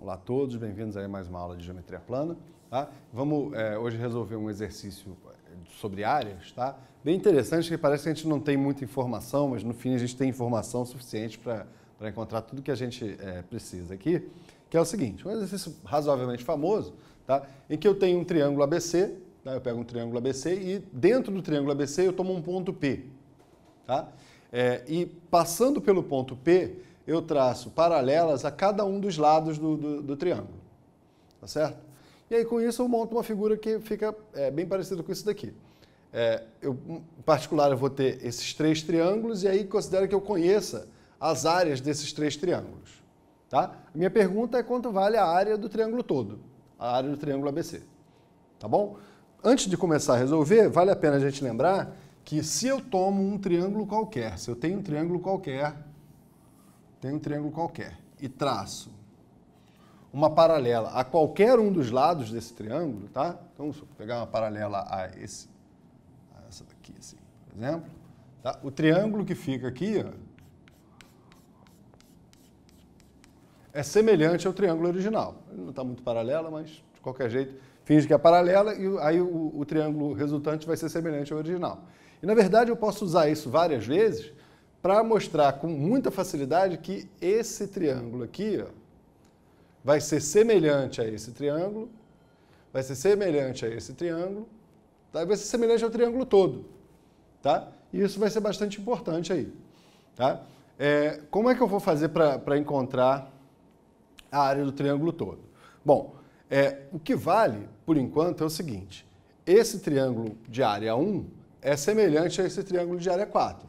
Olá a todos, bem-vindos a mais uma aula de geometria plana. Tá? Vamos é, hoje resolver um exercício é, sobre áreas, tá? Bem interessante, que parece que a gente não tem muita informação, mas no fim a gente tem informação suficiente para encontrar tudo que a gente é, precisa aqui, que é o seguinte, um exercício razoavelmente famoso, tá? em que eu tenho um triângulo ABC, tá? eu pego um triângulo ABC e dentro do triângulo ABC eu tomo um ponto P. Tá? É, e passando pelo ponto P, eu traço paralelas a cada um dos lados do, do, do triângulo. Tá certo? E aí, com isso, eu monto uma figura que fica é, bem parecida com isso daqui. É, eu, em particular, eu vou ter esses três triângulos e aí considero que eu conheça as áreas desses três triângulos. Tá? A minha pergunta é quanto vale a área do triângulo todo, a área do triângulo ABC. Tá bom? Antes de começar a resolver, vale a pena a gente lembrar que se eu tomo um triângulo qualquer, se eu tenho um triângulo qualquer tem um triângulo qualquer, e traço uma paralela a qualquer um dos lados desse triângulo, tá? Então, se eu pegar uma paralela a, esse, a essa daqui, assim, por exemplo, tá? o triângulo que fica aqui ó, é semelhante ao triângulo original. Ele não está muito paralela, mas de qualquer jeito finge que é paralela e aí o, o triângulo resultante vai ser semelhante ao original. E, na verdade, eu posso usar isso várias vezes para mostrar com muita facilidade que esse triângulo aqui ó, vai ser semelhante a esse triângulo, vai ser semelhante a esse triângulo, tá? vai ser semelhante ao triângulo todo. Tá? E isso vai ser bastante importante aí. Tá? É, como é que eu vou fazer para encontrar a área do triângulo todo? Bom, é, o que vale, por enquanto, é o seguinte. Esse triângulo de área 1 é semelhante a esse triângulo de área 4.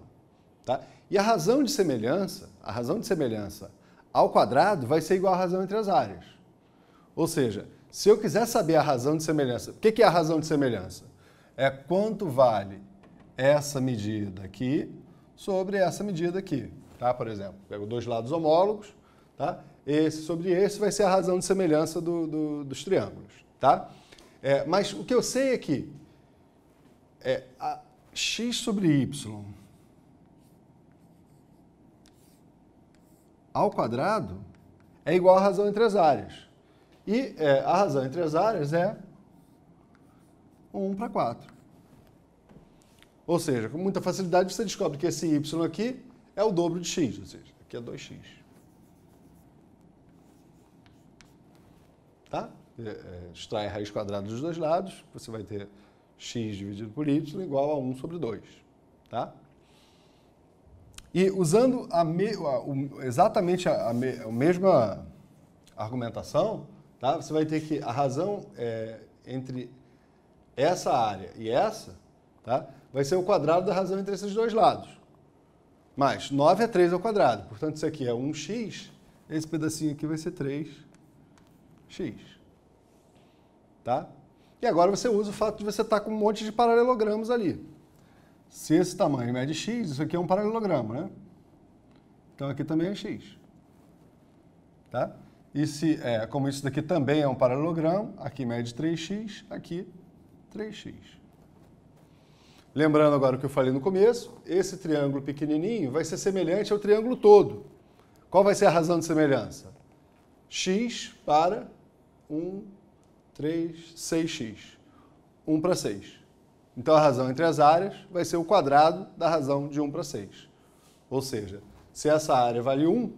Tá? E a razão de semelhança, a razão de semelhança ao quadrado vai ser igual à razão entre as áreas. Ou seja, se eu quiser saber a razão de semelhança, o que é a razão de semelhança? É quanto vale essa medida aqui sobre essa medida aqui, tá? Por exemplo, pego dois lados homólogos, tá? Esse sobre esse vai ser a razão de semelhança do, do, dos triângulos, tá? É, mas o que eu sei é que é, x sobre y ao quadrado é igual à razão entre as áreas. E é, a razão entre as áreas é 1 para 4. Ou seja, com muita facilidade você descobre que esse y aqui é o dobro de x, ou seja, aqui é 2x. Tá? É, é, extrai a raiz quadrada dos dois lados, você vai ter x dividido por y igual a 1 sobre 2. Tá? E usando a me, a, o, exatamente a, me, a, mesma argumentação, tá? você vai ter que a razão é, entre essa área e essa tá? vai ser o quadrado da razão entre esses dois lados. Mais 9 é 3 ao quadrado. Portanto, isso aqui é 1x, esse pedacinho aqui vai ser 3x. Tá? E agora você usa o fato de você estar tá com um monte de paralelogramas ali. Se esse tamanho mede x, isso aqui é um paralelogramo, né? Então aqui também é x. Tá? E se, é, como isso daqui também é um paralelogramo, aqui mede 3x, aqui 3x. Lembrando agora o que eu falei no começo, esse triângulo pequenininho vai ser semelhante ao triângulo todo. Qual vai ser a razão de semelhança? x para 1, 3, 6x. 1 para 6. Então a razão entre as áreas vai ser o quadrado da razão de 1 para 6. Ou seja, se essa área vale 1,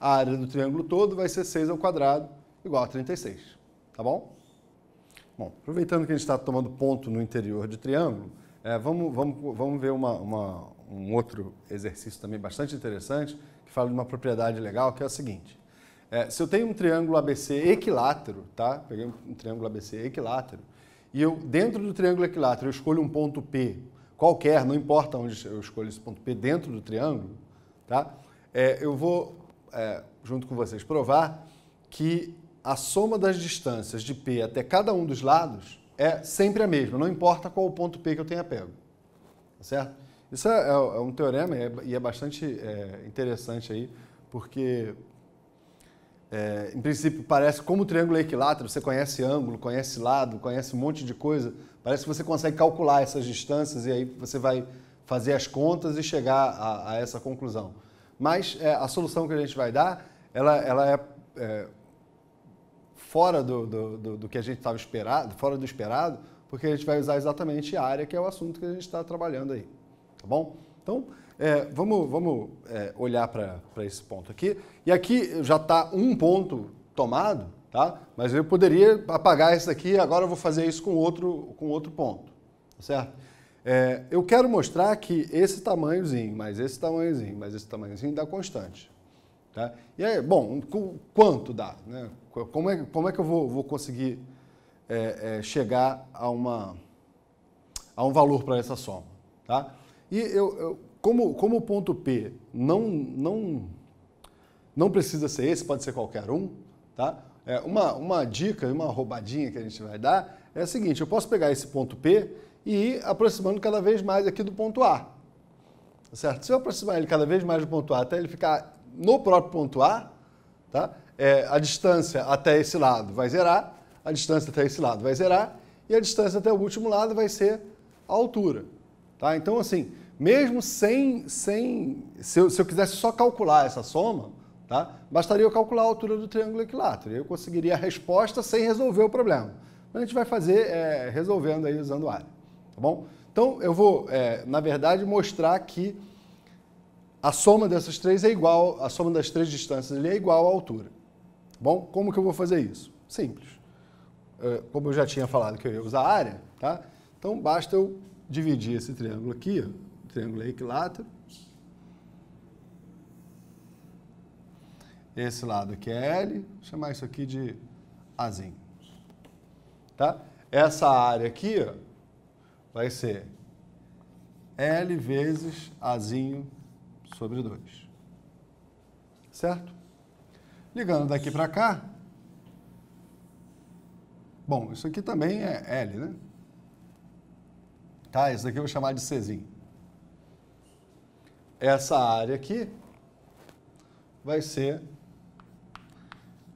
a área do triângulo todo vai ser 6 ao quadrado, igual a 36. Tá bom? Bom, aproveitando que a gente está tomando ponto no interior de triângulo, é, vamos, vamos, vamos ver uma, uma, um outro exercício também bastante interessante, que fala de uma propriedade legal, que é a seguinte. É, se eu tenho um triângulo ABC equilátero, tá? Peguei um triângulo ABC equilátero, e eu, dentro do triângulo equilátero, eu escolho um ponto P, qualquer, não importa onde eu escolho esse ponto P, dentro do triângulo, tá? É, eu vou, é, junto com vocês, provar que a soma das distâncias de P até cada um dos lados é sempre a mesma, não importa qual o ponto P que eu tenha pego, tá certo? Isso é, é, é um teorema e é, é bastante é, interessante aí, porque é, em princípio, parece como o triângulo é equilátero, você conhece ângulo, conhece lado, conhece um monte de coisa. Parece que você consegue calcular essas distâncias e aí você vai fazer as contas e chegar a, a essa conclusão. Mas é, a solução que a gente vai dar, ela, ela é, é fora do, do, do, do, que a gente estava esperado, fora do esperado, porque a gente vai usar exatamente a área que é o assunto que a gente está trabalhando aí, tá bom? Então, é, vamos vamos é, olhar para esse ponto aqui. E aqui já está um ponto tomado, tá? mas eu poderia apagar esse daqui e agora eu vou fazer isso com outro, com outro ponto, tá certo? É, eu quero mostrar que esse tamanhozinho, mas esse tamanhozinho, mas esse tamanhozinho dá constante. Tá? E aí, bom, quanto dá? Né? Como, é, como é que eu vou, vou conseguir é, é, chegar a, uma, a um valor para essa soma? Tá? E eu, eu como, como o ponto P não, não, não precisa ser esse, pode ser qualquer um, tá? É, uma, uma dica, uma roubadinha que a gente vai dar é a seguinte, eu posso pegar esse ponto P e ir aproximando cada vez mais aqui do ponto A, tá certo? Se eu aproximar ele cada vez mais do ponto A até ele ficar no próprio ponto A, tá? É, a distância até esse lado vai zerar, a distância até esse lado vai zerar e a distância até o último lado vai ser a altura, tá? Então, assim, mesmo sem. sem se, eu, se eu quisesse só calcular essa soma, tá? bastaria eu calcular a altura do triângulo equilátero. E eu conseguiria a resposta sem resolver o problema. Mas a gente vai fazer é, resolvendo aí usando área. Tá bom? Então eu vou, é, na verdade, mostrar que a soma dessas três é igual, a soma das três distâncias é igual à altura. Tá bom? Como que eu vou fazer isso? Simples. É, como eu já tinha falado que eu ia usar área, tá? Então basta eu dividir esse triângulo aqui, triângulo é equilátero. Esse lado aqui é L, vou chamar isso aqui de Azinho. Tá? Essa área aqui ó, vai ser L vezes Azinho sobre 2. Certo? Ligando daqui para cá, Bom, isso aqui também é L, né? Tá, isso daqui eu vou chamar de Czinho essa área aqui vai ser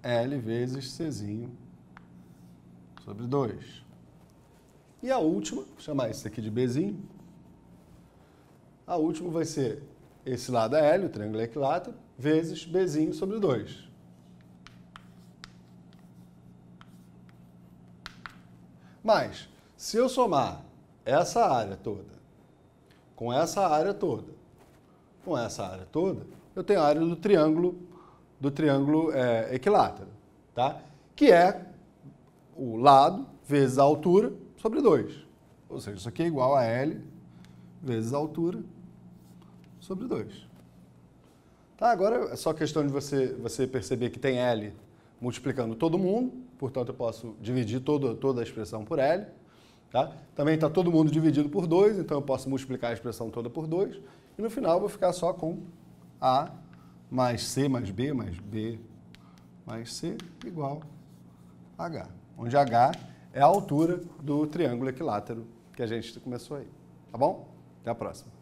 L vezes czinho sobre 2. E a última, vou chamar esse aqui de Bzinho, a última vai ser esse lado é L, o triângulo é equilátero, vezes Bzinho sobre 2. Mas, se eu somar essa área toda com essa área toda, com essa área toda, eu tenho a área do triângulo, do triângulo é, equilátero, tá? que é o lado vezes a altura sobre 2. Ou seja, isso aqui é igual a L vezes a altura sobre 2. Tá, agora é só questão de você, você perceber que tem L multiplicando todo mundo, portanto eu posso dividir todo, toda a expressão por L. Tá? Também está todo mundo dividido por 2, então eu posso multiplicar a expressão toda por 2. E no final eu vou ficar só com A mais C mais B mais B mais C igual H, onde H é a altura do triângulo equilátero que a gente começou aí. Tá bom? Até a próxima.